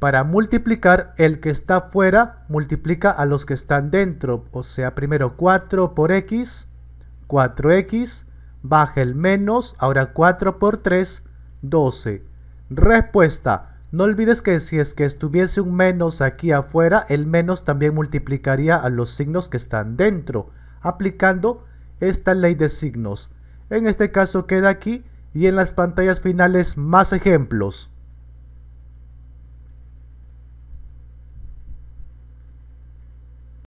Para multiplicar, el que está afuera, multiplica a los que están dentro. O sea, primero 4 por x, 4x, baja el menos, ahora 4 por 3, 12. Respuesta. No olvides que si es que estuviese un menos aquí afuera, el menos también multiplicaría a los signos que están dentro, aplicando esta ley de signos. En este caso queda aquí y en las pantallas finales más ejemplos.